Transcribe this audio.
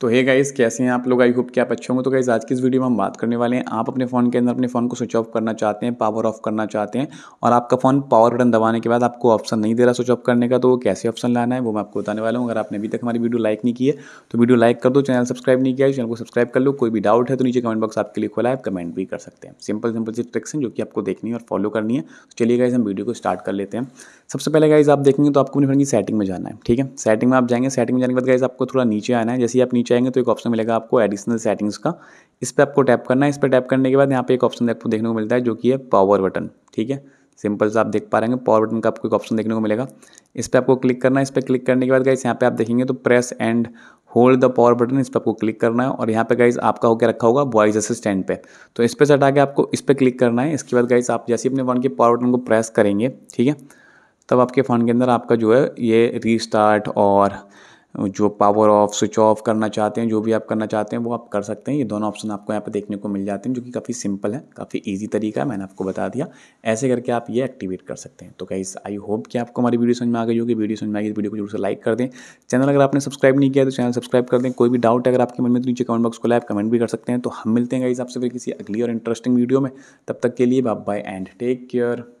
तो hey guys कैसे हैं आप लोग आई होप कि आप अच्छे होंगे तो गाइस आज की इस वीडियो में हम बात करने वाले हैं आप अपने फ़ोन के अंदर अपने फ़ोन को स्विच ऑफ करना चाहते हैं पावर ऑफ करना चाहते हैं और आपका फ़ोन पावर बटन दबाने के बाद आपको ऑप्शन नहीं दे रहा स्विच ऑफ करने का तो वो कैसे ऑप्शन लाना है वो मैं आपको बताने वाला हूँ अगर आपने अभी तक हमारी वीडियो लाइक नहीं की है तो वीडियो लाइक कर दो चैनल सब्सक्राइब नहीं किया है चैनल को सब्सक्राइब कर लो कोई भी डाउट है तो नीचे कमेंट बॉक्स आपके लिए खोला है आप कमेंट भी कर सकते हैं सिंपल सिंपल सी ट्रिक्स हैं जो कि आपको देखनी है और फॉलो करनी है तो चलिए गाइज हम वीडियो को स्टार्ट कर लेते हैं सबसे पहले गाइज आप देखेंगे तो आपको अपने फोन की सेटिंग में जाना है ठीक है सेटिंग में आप जाएंगे सेटिंग में जाने के बाद गाइज आपको थोड़ा नीचे आना है जैसे आप नीचे आएंगे तो एक ऑप्शन मिलेगा आपको एडिशनल सेटिंग्स का इस पर आपको टैप करना है इस पर टैप करने के बाद यहाँ पे एक ऑप्शन आपको देखने को मिलता है जो कि है पावर बटन ठीक है सिंपल से आप देख पा रहे हैं पावर बटन का आपको एक ऑप्शन देखने को मिलेगा इस पर आपको क्लिक करना है इस पर क्लिक करने के बाद गाइस यहाँ पे आप देखेंगे तो press and hold the power button इस पर आपको क्लिक करना है और यहाँ पे गाइस आपका होकर रखा होगा वॉइस असिस्टेंट पे तो इस पर सटा के आपको इस पर क्लिक करना है इसके बाद गाइस आप जैसे अपने फ़ोन के पावर बटन को प्रेस करेंगे ठीक है तब आपके फ़ोन के अंदर आपका जो है ये रीस्टार्ट और जो पावर ऑफ स्विच ऑफ करना चाहते हैं जो भी आप करना चाहते हैं वो आप कर सकते हैं ये दोनों ऑप्शन आपको यहाँ पर देखने को मिल जाते हैं जो कि काफ़ी सिंपल है काफ़ी ईजी तरीका है मैंने आपको बता दिया ऐसे करके आप ये एक्टिवेट कर सकते हैं तो गाइस आई होप कि आपको हमारी वीडियो समझ में आ गई होगी वीडियो समझ में आई इस वीडियो को जरूर से लाइक कर दें चैनल अगर आपने सब्सक्राइब नहीं किया तो चैनल सब्सक्राइब कर दें कोई भी डाउट अगर आपके मन में तो नीचे कमेंट बॉक्स को लाइव कमेंट भी कर सकते हैं तो हम मिलते हैं इस आपसे फिर किसी अगली और इंटरेस्टिंग वीडियो में तब तक के लिए बाय एंड टेक केयर